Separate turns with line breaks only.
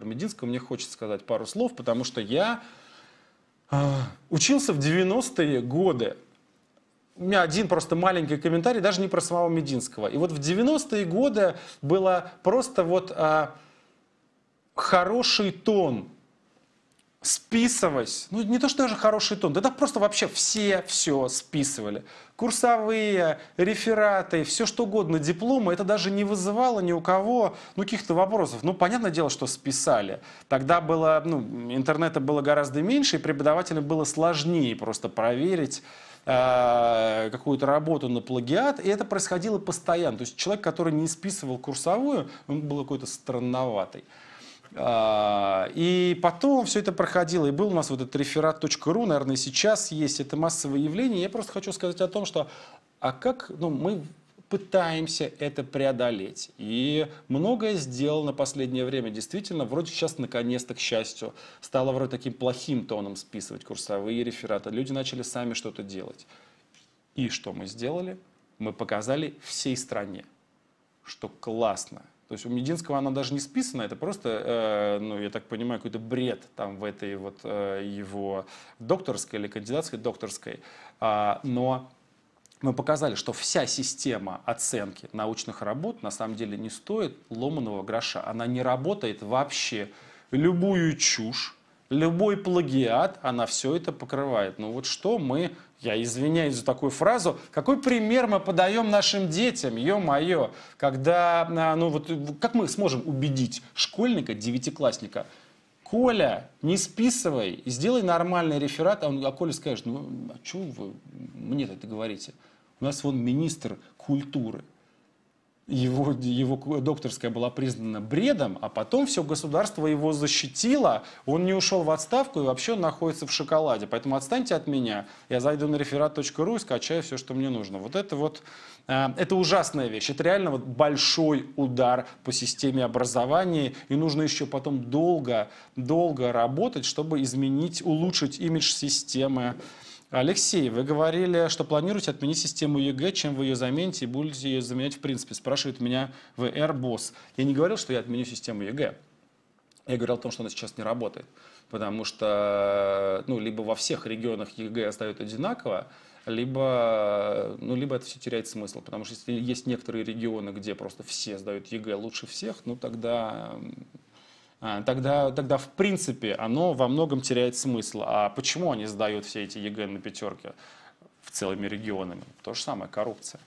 Про Мединского мне хочется сказать пару слов, потому что я а, учился в 90-е годы. У меня один просто маленький комментарий, даже не про самого Мединского. И вот в 90-е годы было просто вот э, хороший тон списывать, ну не то что даже хороший тон, да, да просто вообще все все списывали. Курсовые, рефераты, все что угодно, дипломы, это даже не вызывало ни у кого ну, каких-то вопросов. Ну, понятное дело, что списали. Тогда было, ну, интернета было гораздо меньше, и преподавателям было сложнее просто проверить, э, какую-то работу на плагиат, и это происходило постоянно. То есть человек, который не списывал курсовую, он был какой-то странноватый. А, и потом все это проходило, и был у нас вот этот реферат.ру, наверное, сейчас есть это массовое явление. Я просто хочу сказать о том, что а как ну, мы пытаемся это преодолеть. И многое сделано в последнее время. Действительно, вроде сейчас наконец-то, к счастью, стало вроде таким плохим тоном списывать курсовые рефераты. Люди начали сами что-то делать. И что мы сделали? Мы показали всей стране, что классно, то есть у Мединского она даже не списана, это просто, э, ну, я так понимаю, какой-то бред там в этой вот э, его докторской или кандидатской докторской. А, но мы показали, что вся система оценки научных работ на самом деле не стоит ломаного гроша. Она не работает вообще. Любую чушь Любой плагиат, она все это покрывает. Ну вот что мы, я извиняюсь за такую фразу, какой пример мы подаем нашим детям, ё-моё, когда, а, ну вот, как мы сможем убедить школьника, девятиклассника, Коля, не списывай, сделай нормальный реферат, а, он, а Коля скажет, ну а чего вы мне это говорите? У нас вон министр культуры его, его докторская была признана бредом, а потом все государство его защитило, он не ушел в отставку и вообще находится в шоколаде. Поэтому отстаньте от меня, я зайду на реферат.ру и скачаю все, что мне нужно. Вот это вот, э, это ужасная вещь, это реально вот большой удар по системе образования, и нужно еще потом долго, долго работать, чтобы изменить, улучшить имидж системы Алексей, вы говорили, что планируете отменить систему ЕГЭ, чем вы ее замените и будете ее заменять в принципе. Спрашивает меня VR-босс. Я не говорил, что я отменю систему ЕГЭ. Я говорил о том, что она сейчас не работает. Потому что ну, либо во всех регионах ЕГЭ остается одинаково, либо, ну, либо это все теряет смысл. Потому что если есть некоторые регионы, где просто все сдают ЕГЭ лучше всех, ну тогда а, тогда, тогда в принципе оно во многом теряет смысл. А почему они сдают все эти ЕГЭ на пятерки в целыми регионами? То же самое, коррупция.